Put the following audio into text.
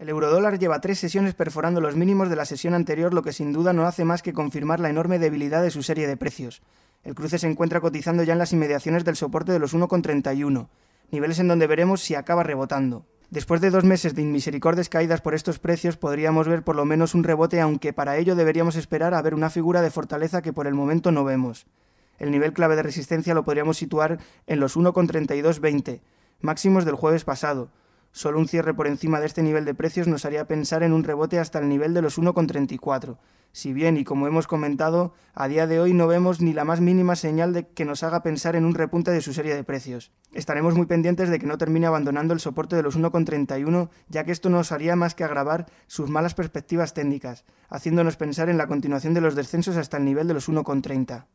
El eurodólar lleva tres sesiones perforando los mínimos de la sesión anterior, lo que sin duda no hace más que confirmar la enorme debilidad de su serie de precios. El cruce se encuentra cotizando ya en las inmediaciones del soporte de los 1,31, niveles en donde veremos si acaba rebotando. Después de dos meses de inmisericordias caídas por estos precios, podríamos ver por lo menos un rebote, aunque para ello deberíamos esperar a ver una figura de fortaleza que por el momento no vemos. El nivel clave de resistencia lo podríamos situar en los 1,3220, máximos del jueves pasado, Solo un cierre por encima de este nivel de precios nos haría pensar en un rebote hasta el nivel de los 1,34, si bien, y como hemos comentado, a día de hoy no vemos ni la más mínima señal de que nos haga pensar en un repunte de su serie de precios. Estaremos muy pendientes de que no termine abandonando el soporte de los 1,31, ya que esto nos haría más que agravar sus malas perspectivas técnicas, haciéndonos pensar en la continuación de los descensos hasta el nivel de los 1,30.